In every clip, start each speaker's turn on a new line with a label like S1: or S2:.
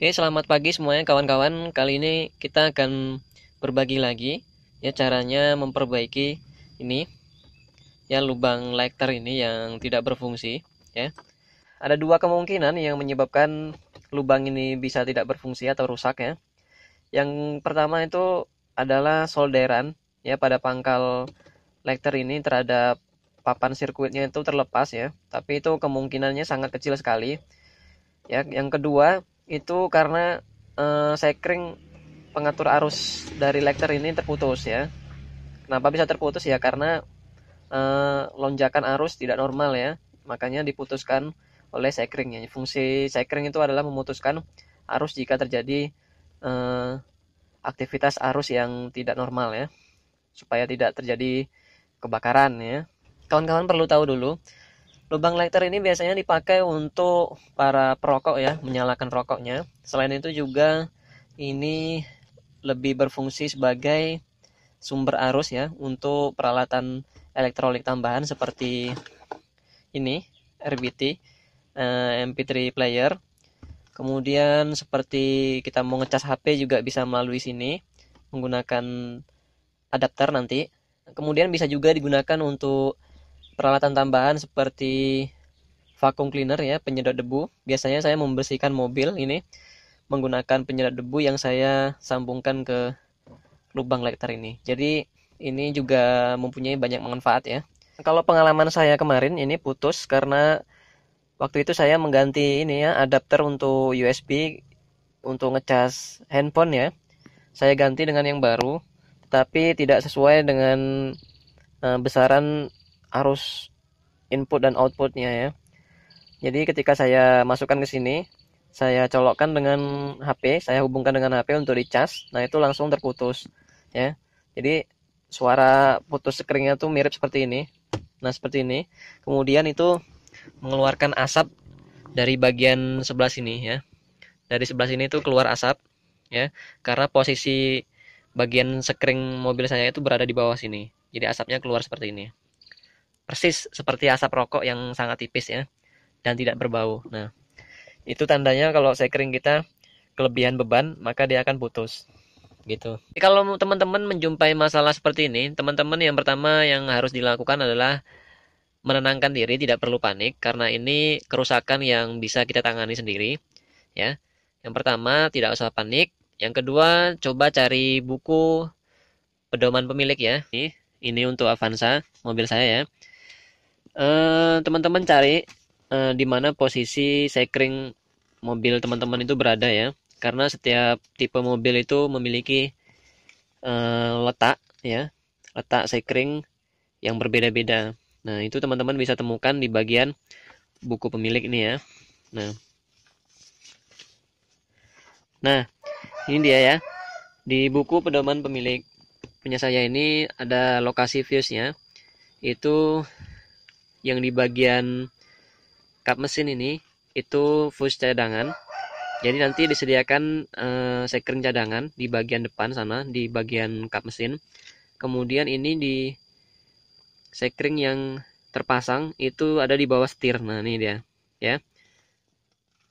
S1: Oke, selamat pagi semuanya kawan-kawan. Kali ini kita akan berbagi lagi ya caranya memperbaiki ini ya lubang lighter ini yang tidak berfungsi ya. Ada dua kemungkinan yang menyebabkan lubang ini bisa tidak berfungsi atau rusak ya. Yang pertama itu adalah solderan ya pada pangkal lighter ini terhadap papan sirkuitnya itu terlepas ya, tapi itu kemungkinannya sangat kecil sekali. Ya, yang kedua itu karena uh, eh, sekring pengatur arus dari lekter ini terputus ya. Kenapa bisa terputus ya? Karena uh, lonjakan arus tidak normal ya. Makanya diputuskan oleh sekringnya. Fungsi sekring itu adalah memutuskan arus jika terjadi uh, aktivitas arus yang tidak normal ya supaya tidak terjadi kebakaran ya kawan-kawan perlu tahu dulu Lubang lighter ini biasanya dipakai untuk para perokok ya, menyalakan rokoknya. Selain itu juga ini lebih berfungsi sebagai sumber arus ya untuk peralatan elektronik tambahan seperti ini RBT eh, MP3 player. Kemudian seperti kita mau ngecas HP juga bisa melalui sini menggunakan adapter nanti. Kemudian bisa juga digunakan untuk peralatan tambahan seperti vacuum cleaner ya, penyedot debu. Biasanya saya membersihkan mobil ini menggunakan penyedot debu yang saya sambungkan ke lubang lighter ini. Jadi ini juga mempunyai banyak manfaat ya. Kalau pengalaman saya kemarin ini putus karena waktu itu saya mengganti ini ya adapter untuk USB untuk ngecas handphone ya. Saya ganti dengan yang baru, tapi tidak sesuai dengan eh, besaran arus input dan outputnya ya. Jadi ketika saya masukkan ke sini, saya colokkan dengan HP, saya hubungkan dengan HP untuk dicas. Nah, itu langsung terputus ya. Jadi suara putus sekeringnya tuh mirip seperti ini. Nah, seperti ini. Kemudian itu mengeluarkan asap dari bagian sebelah sini ya. Dari sebelah sini itu keluar asap ya, karena posisi bagian sekring mobil saya itu berada di bawah sini. Jadi asapnya keluar seperti ini persis seperti asap rokok yang sangat tipis ya dan tidak berbau. Nah, itu tandanya kalau sekring kita kelebihan beban maka dia akan putus gitu. Jadi, kalau teman-teman menjumpai masalah seperti ini, teman-teman yang pertama yang harus dilakukan adalah menenangkan diri, tidak perlu panik karena ini kerusakan yang bisa kita tangani sendiri, ya. Yang pertama, tidak usah panik. Yang kedua, coba cari buku pedoman pemilik ya. Ini, ini untuk Avanza, mobil saya ya. Eh, teman-teman cari uh, di mana posisi sekring mobil teman-teman itu berada ya karena setiap tipe mobil itu memiliki uh, letak ya letak sekring yang berbeda-beda nah itu teman-teman bisa temukan di bagian buku pemilik ini ya nah nah ini dia ya di buku pedoman pemilik punya saya ini ada lokasi nya itu yang di bagian kap mesin ini itu fuse cadangan. Jadi nanti disediakan uh, sekring cadangan di bagian depan sana, di bagian kap mesin. Kemudian ini di sekring yang terpasang itu ada di bawah setir. Nah, ini dia, ya.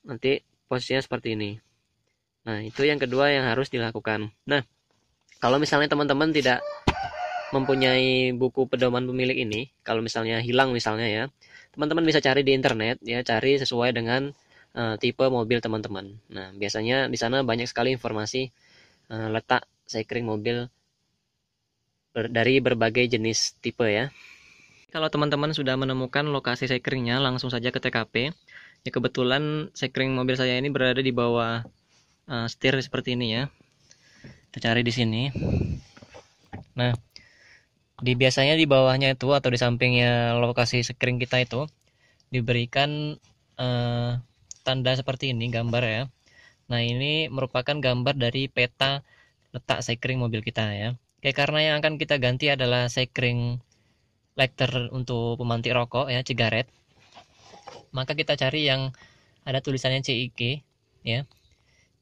S1: Nanti posisinya seperti ini. Nah, itu yang kedua yang harus dilakukan. Nah, kalau misalnya teman-teman tidak mempunyai buku pedoman pemilik ini, kalau misalnya hilang misalnya ya, teman-teman bisa cari di internet ya, cari sesuai dengan uh, tipe mobil teman-teman. Nah, biasanya di sana banyak sekali informasi uh, letak sekring mobil ber dari berbagai jenis tipe ya. Kalau teman-teman sudah menemukan lokasi sekringnya, langsung saja ke TKP. Ya kebetulan sekring mobil saya ini berada di bawah uh, setir seperti ini ya. Kita cari di sini. Nah, di biasanya di bawahnya itu atau di sampingnya lokasi screen kita itu diberikan uh, tanda seperti ini gambar ya nah ini merupakan gambar dari peta letak sekring mobil kita ya Oke, karena yang akan kita ganti adalah sekring lighter untuk pemantik rokok ya cigaret maka kita cari yang ada tulisannya CIG ya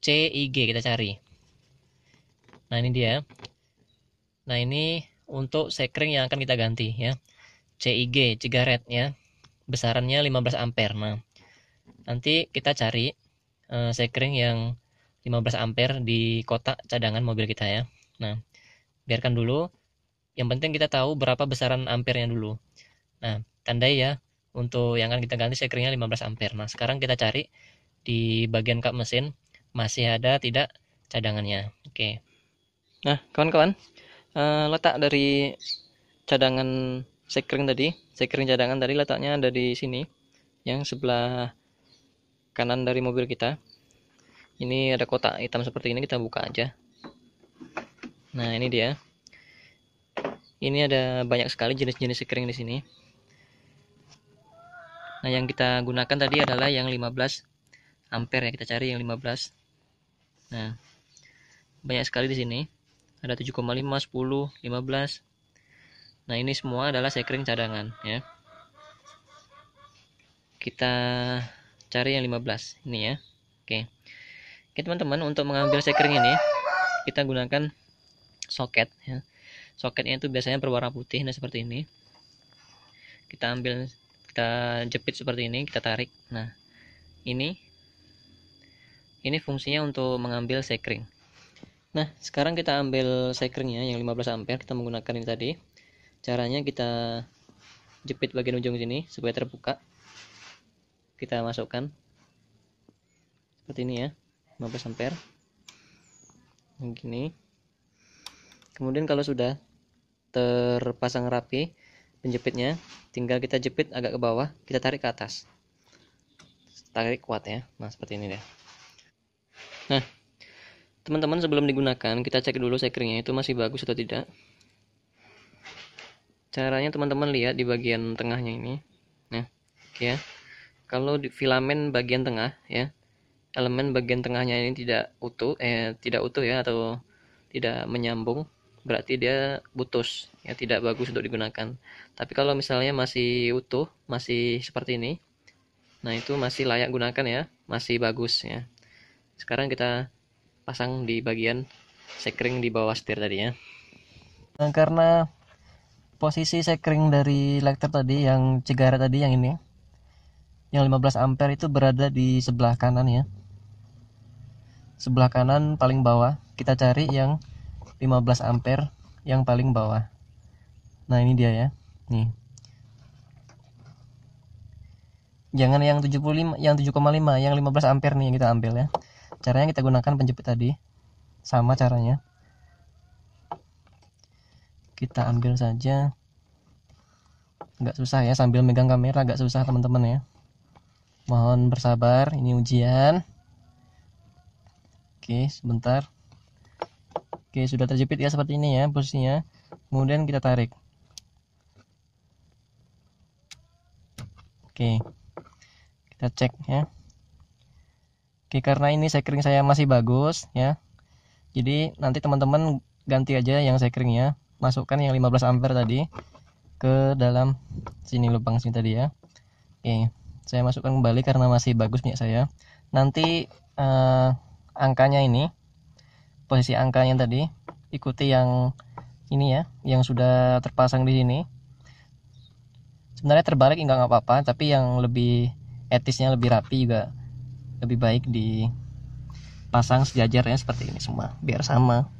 S1: CIG kita cari nah ini dia nah ini untuk sekring yang akan kita ganti ya. CIG, cigaret ya. Besarannya 15 ampere. Nah, nanti kita cari uh, sekring yang 15 ampere di kotak cadangan mobil kita ya. Nah, biarkan dulu. Yang penting kita tahu berapa besaran ampernya dulu. Nah, tandai ya untuk yang akan kita ganti sekringnya 15 ampere. Nah, sekarang kita cari di bagian kap mesin masih ada tidak cadangannya. Oke. Nah, kawan-kawan, Eh, letak dari cadangan sekring tadi sekring cadangan tadi letaknya ada di sini yang sebelah kanan dari mobil kita ini ada kotak hitam seperti ini kita buka aja nah ini dia ini ada banyak sekali jenis-jenis sekring di sini nah yang kita gunakan tadi adalah yang 15 ampere ya kita cari yang 15 nah banyak sekali di sini ada 7,5, 10, 15. Nah, ini semua adalah sekring cadangan ya. Kita cari yang 15 ini ya. Oke. Oke, teman-teman, untuk mengambil sekring ini kita gunakan soket ya. Soketnya itu biasanya berwarna putih nah seperti ini. Kita ambil kita jepit seperti ini, kita tarik. Nah, ini ini fungsinya untuk mengambil sekring Nah, sekarang kita ambil cyclingnya yang 15 ampere, kita menggunakan ini tadi. Caranya kita jepit bagian ujung sini supaya terbuka. Kita masukkan seperti ini ya, 15 ampere. Begini. Kemudian kalau sudah terpasang rapi penjepitnya, tinggal kita jepit agak ke bawah, kita tarik ke atas. Tarik kuat ya. Nah, seperti ini deh. Nah, teman-teman sebelum digunakan kita cek dulu sekringnya itu masih bagus atau tidak caranya teman-teman lihat di bagian tengahnya ini nah ya kalau di filamen bagian tengah ya elemen bagian tengahnya ini tidak utuh eh tidak utuh ya atau tidak menyambung berarti dia putus ya tidak bagus untuk digunakan tapi kalau misalnya masih utuh masih seperti ini nah itu masih layak gunakan ya masih bagus ya sekarang kita pasang di bagian sekring di bawah setir tadinya nah, eh, karena posisi sekring dari lighter tadi yang cegara tadi yang ini yang 15 ampere itu berada di sebelah kanan ya sebelah kanan paling bawah kita cari yang 15 ampere yang paling bawah nah ini dia ya nih jangan yang 75 yang 7,5 yang 15 ampere nih yang kita ambil ya caranya kita gunakan penjepit tadi sama caranya kita ambil saja nggak susah ya sambil megang kamera nggak susah teman-teman ya mohon bersabar ini ujian oke sebentar oke sudah terjepit ya seperti ini ya posisinya kemudian kita tarik oke kita cek ya Oke, karena ini sekring saya masih bagus ya. Jadi nanti teman-teman ganti aja yang ya, masukkan yang 15 ampere tadi ke dalam sini lubang sini tadi ya. Oke, saya masukkan kembali karena masih bagus minyak saya. Nanti eh, angkanya ini posisi angkanya tadi ikuti yang ini ya, yang sudah terpasang di sini. Sebenarnya terbalik enggak nggak apa-apa, tapi yang lebih etisnya lebih rapi juga lebih baik dipasang sejajarnya seperti ini semua biar sama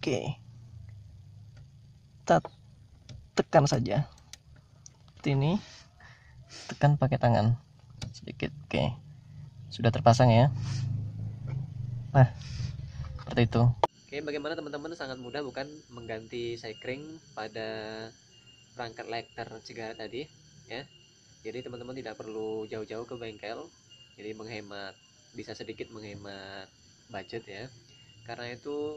S1: oke kita tekan saja seperti ini tekan pakai tangan sedikit oke sudah terpasang ya nah seperti itu oke bagaimana teman-teman sangat mudah bukan mengganti sekring pada perangkat lighter cegah tadi ya jadi teman-teman tidak perlu jauh-jauh ke bengkel jadi menghemat bisa sedikit menghemat budget ya karena itu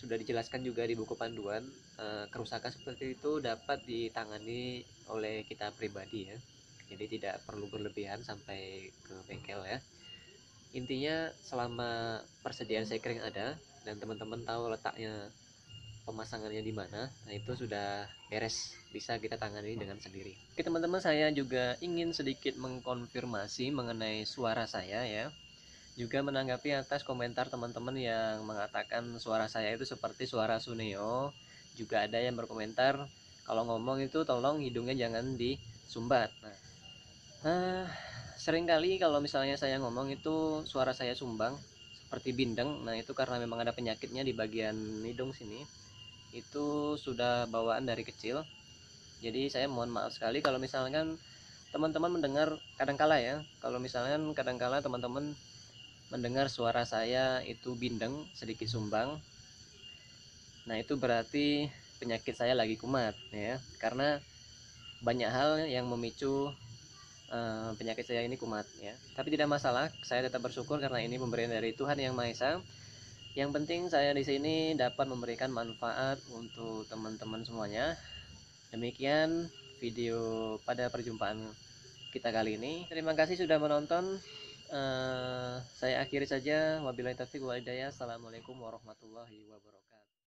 S1: sudah dijelaskan juga di buku panduan eh, kerusakan seperti itu dapat ditangani oleh kita pribadi ya jadi tidak perlu berlebihan sampai ke bengkel ya intinya selama persediaan sekring ada dan teman-teman tahu letaknya pemasangannya di mana nah itu sudah beres bisa kita tangani hmm. dengan sendiri oke teman-teman saya juga ingin sedikit mengkonfirmasi mengenai suara saya ya juga menanggapi atas komentar teman-teman yang mengatakan suara saya itu seperti suara Suneo juga ada yang berkomentar kalau ngomong itu tolong hidungnya jangan disumbat nah uh, eh, kali kalau misalnya saya ngomong itu suara saya sumbang seperti bindeng nah itu karena memang ada penyakitnya di bagian hidung sini itu sudah bawaan dari kecil jadi saya mohon maaf sekali kalau misalkan teman-teman mendengar kadangkala ya kalau misalkan kadangkala teman-teman mendengar suara saya itu bindeng sedikit sumbang nah itu berarti penyakit saya lagi kumat ya karena banyak hal yang memicu uh, penyakit saya ini kumat ya tapi tidak masalah saya tetap bersyukur karena ini pemberian dari Tuhan yang Maha Esa yang penting saya di sini dapat memberikan manfaat untuk teman-teman semuanya. Demikian video pada perjumpaan kita kali ini. Terima kasih sudah menonton. Uh, saya akhiri saja. Wabillahi taufiq walhidayah. Assalamualaikum warahmatullahi wabarakatuh.